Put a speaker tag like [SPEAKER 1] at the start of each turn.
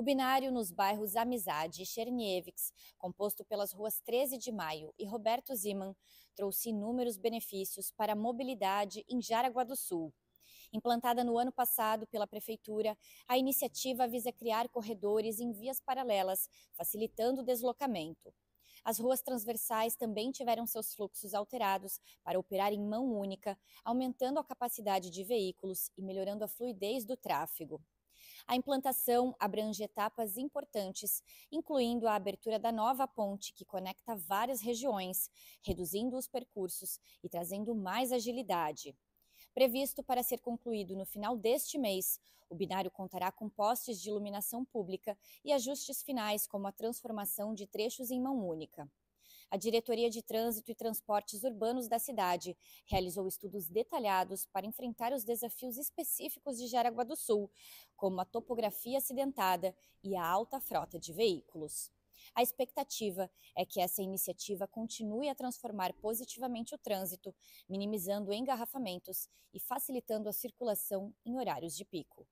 [SPEAKER 1] O binário nos bairros Amizade e Chernievics, composto pelas ruas 13 de Maio e Roberto Ziman, trouxe inúmeros benefícios para a mobilidade em Jaraguá do Sul. Implantada no ano passado pela Prefeitura, a iniciativa visa criar corredores em vias paralelas, facilitando o deslocamento. As ruas transversais também tiveram seus fluxos alterados para operar em mão única, aumentando a capacidade de veículos e melhorando a fluidez do tráfego. A implantação abrange etapas importantes, incluindo a abertura da nova ponte que conecta várias regiões, reduzindo os percursos e trazendo mais agilidade. Previsto para ser concluído no final deste mês, o binário contará com postes de iluminação pública e ajustes finais, como a transformação de trechos em mão única a Diretoria de Trânsito e Transportes Urbanos da cidade realizou estudos detalhados para enfrentar os desafios específicos de Jaraguá do Sul, como a topografia acidentada e a alta frota de veículos. A expectativa é que essa iniciativa continue a transformar positivamente o trânsito, minimizando engarrafamentos e facilitando a circulação em horários de pico.